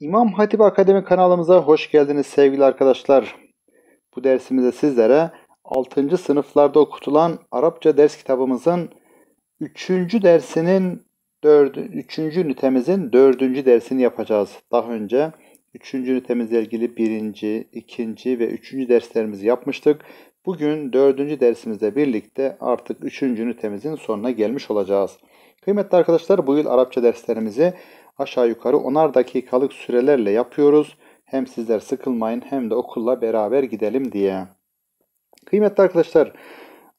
İmam Hatip Akademi kanalımıza hoş geldiniz sevgili arkadaşlar. Bu dersimizde sizlere 6. sınıflarda okutulan Arapça ders kitabımızın 3. dersinin 4. 3. ünitemizin 4. dersini yapacağız. Daha önce 3. ünitemizle ilgili 1. 2. ve 3. derslerimizi yapmıştık. Bugün 4. dersimizle birlikte artık 3. ünitemizin sonuna gelmiş olacağız. Kıymetli arkadaşlar bu yıl Arapça derslerimizi aşağı yukarı 10'ar dakikalık sürelerle yapıyoruz. Hem sizler sıkılmayın hem de okulla beraber gidelim diye. Kıymetli arkadaşlar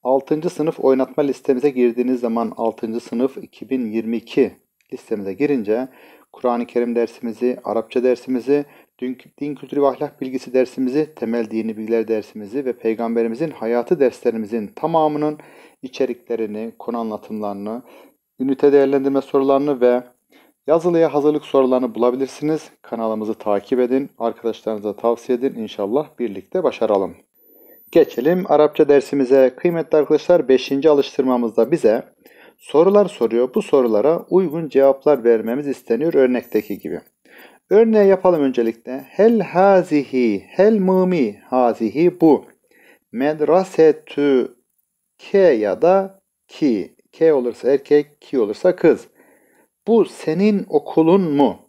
6. sınıf oynatma listemize girdiğiniz zaman 6. sınıf 2022 listemize girince Kur'an-ı Kerim dersimizi, Arapça dersimizi, din kültürü ve ahlak bilgisi dersimizi, temel dini bilgiler dersimizi ve peygamberimizin hayatı derslerimizin tamamının içeriklerini, konu anlatımlarını, ünite değerlendirme sorularını ve Yazılıya hazırlık sorularını bulabilirsiniz. Kanalımızı takip edin. Arkadaşlarınıza tavsiye edin. İnşallah birlikte başaralım. Geçelim Arapça dersimize. Kıymetli arkadaşlar 5. alıştırmamızda bize sorular soruyor. Bu sorulara uygun cevaplar vermemiz isteniyor örnekteki gibi. Örneği yapalım öncelikle. Hel hazihi, hel mumi, hazihi bu. Medrasetü ke ya da ki. K olursa erkek, ki olursa kız. Bu senin okulun mu?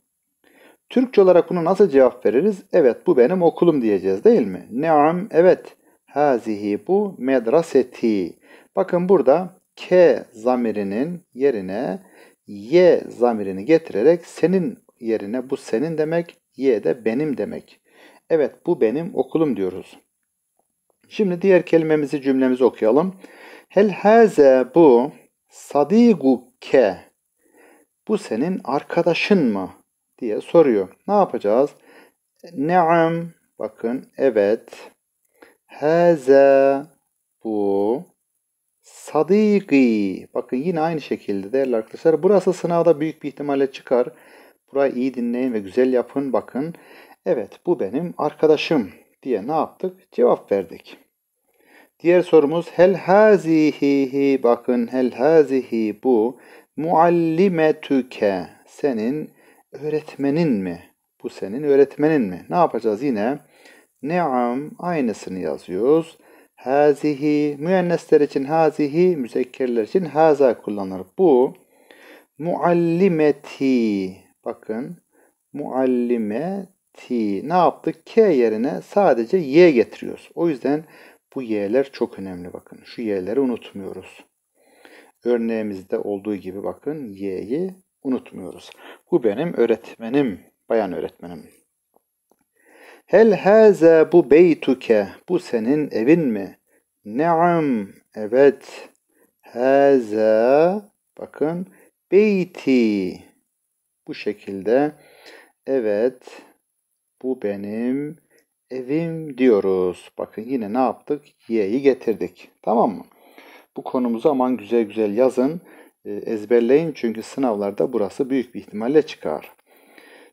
Türkçe olarak bunu nasıl cevap veririz? Evet bu benim okulum diyeceğiz değil mi? Naam evet. Hazihi bu medraseti. Bakın burada K zamirinin yerine Y zamirini getirerek senin yerine bu senin demek, Y de benim demek. Evet bu benim okulum diyoruz. Şimdi diğer kelimemizi cümlemizi okuyalım. Hel haze bu sadigu ke bu senin arkadaşın mı diye soruyor. Ne yapacağız? Naam bakın evet. Heze bu sadigi. Bakın yine aynı şekilde değerli arkadaşlar. Burası sınavda büyük bir ihtimalle çıkar. Burayı iyi dinleyin ve güzel yapın bakın. Evet bu benim arkadaşım diye ne yaptık? Cevap verdik. Diğer sorumuz hel hazihi bakın hel hazihi bu muallimetüke senin öğretmenin mi? Bu senin öğretmenin mi? Ne yapacağız yine? Ne'am aynısını yazıyoruz. Hazihi müennesler için hazihi, müzekkerler için haza kullanılır. Bu muallimeti bakın muallimeti ne yaptık? K yerine sadece Y getiriyoruz. O yüzden bu Y'ler çok önemli bakın. Şu Y'leri unutmuyoruz. Örneğimizde olduğu gibi bakın y'yi unutmuyoruz. Bu benim öğretmenim, bayan öğretmenim. Hel haza bu beytuke, bu senin evin mi? Naam, evet. Haza, bakın, beyti. Bu şekilde, evet, bu benim evim diyoruz. Bakın yine ne yaptık? Y'yi getirdik. Tamam mı? Bu konumuzu aman güzel güzel yazın, e, ezberleyin çünkü sınavlarda burası büyük bir ihtimalle çıkar.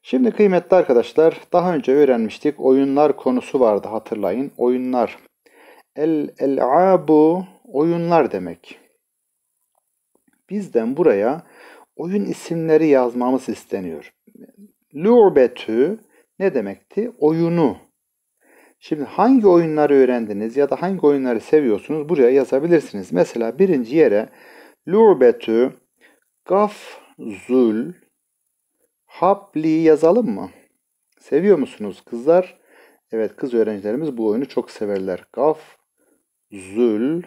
Şimdi kıymetli arkadaşlar daha önce öğrenmiştik oyunlar konusu vardı hatırlayın. Oyunlar. El el'abu oyunlar demek. Bizden buraya oyun isimleri yazmamız isteniyor. Lü'betü ne demekti? Oyunu Şimdi hangi oyunları öğrendiniz ya da hangi oyunları seviyorsunuz buraya yazabilirsiniz. Mesela birinci yere Lurbetü Gafzul Hapli yazalım mı? Seviyor musunuz kızlar? Evet kız öğrencilerimiz bu oyunu çok severler. Gaf Zül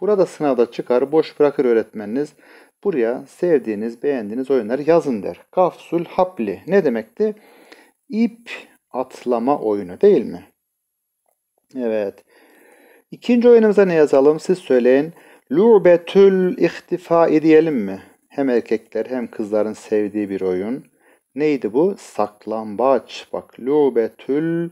Burada sınavda çıkar, boş bırakır öğretmeniniz. Buraya sevdiğiniz, beğendiğiniz oyunları yazın der. Gafsul hapli ne demekti? İp atlama oyunu değil mi? Evet. İkinci oyunumuza ne yazalım? Siz söyleyin. Lubetül ihtifa diyelim mi? Hem erkekler hem kızların sevdiği bir oyun. Neydi bu? Saklambaç. Bak. Lubetül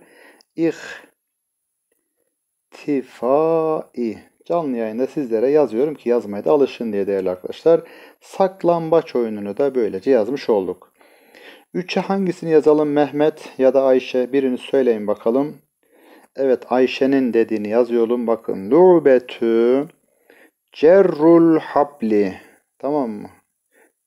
ihtifai. Canlı yayında sizlere yazıyorum ki yazmaya da alışın diye değerli arkadaşlar. Saklambaç oyununu da böylece yazmış olduk. Üçe hangisini yazalım Mehmet ya da Ayşe? Birini söyleyin bakalım. Evet Ayşe'nin dediğini yazıyorum. Bakın. Lu'betü cerrul habli. Tamam mı?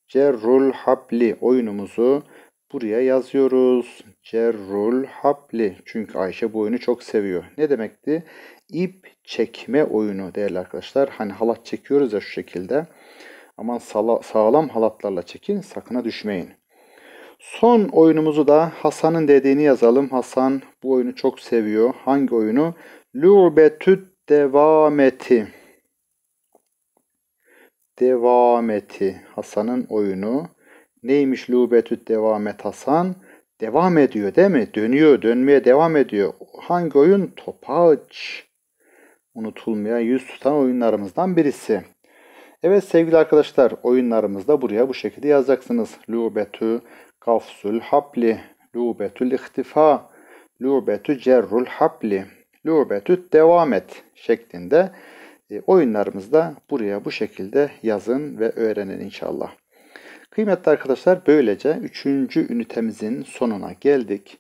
Cerrul habli oyunumuzu buraya yazıyoruz. Cerrul habli. Çünkü Ayşe bu oyunu çok seviyor. Ne demekti? İp çekme oyunu değerli arkadaşlar. Hani halat çekiyoruz ya şu şekilde. Aman sağlam halatlarla çekin. Sakına düşmeyin. Son oyunumuzu da Hasan'ın dediğini yazalım. Hasan bu oyunu çok seviyor. Hangi oyunu? Lübetüt devameti. Devameti. Hasan'ın oyunu. Neymiş lübetüt devamet Hasan? Devam ediyor değil mi? Dönüyor, dönmeye devam ediyor. Hangi oyun? Topaç. Unutulmayan yüz tutan oyunlarımızdan birisi. Evet sevgili arkadaşlar oyunlarımızda buraya bu şekilde yazacaksınız. Lübetü Kafsul habli, lubetül ihtifa, lubetü cerrul habli, lubetü devam et şeklinde e, oyunlarımızda buraya bu şekilde yazın ve öğrenin inşallah. Kıymetli arkadaşlar böylece üçüncü ünitemizin sonuna geldik.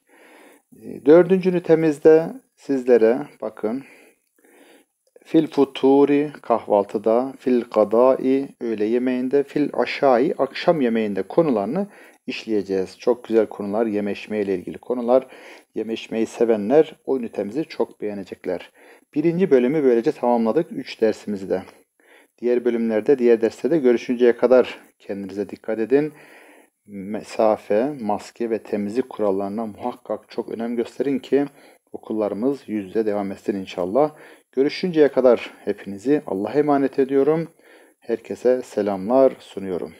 E, dördüncü ünitemizde sizlere bakın fil futuri kahvaltıda, fil gadai öğle yemeğinde, fil aşai akşam yemeğinde konularını işleyeceğiz. Çok güzel konular, yemeşme ile ilgili konular. Yemeşmeyi sevenler o ünitemizi çok beğenecekler. Birinci bölümü böylece tamamladık üç dersimizi de. Diğer bölümlerde, diğer derste de görüşünceye kadar kendinize dikkat edin. Mesafe, maske ve temizlik kurallarına muhakkak çok önem gösterin ki okullarımız yüzde devam etsin inşallah. Görüşünceye kadar hepinizi Allah'a emanet ediyorum. Herkese selamlar sunuyorum.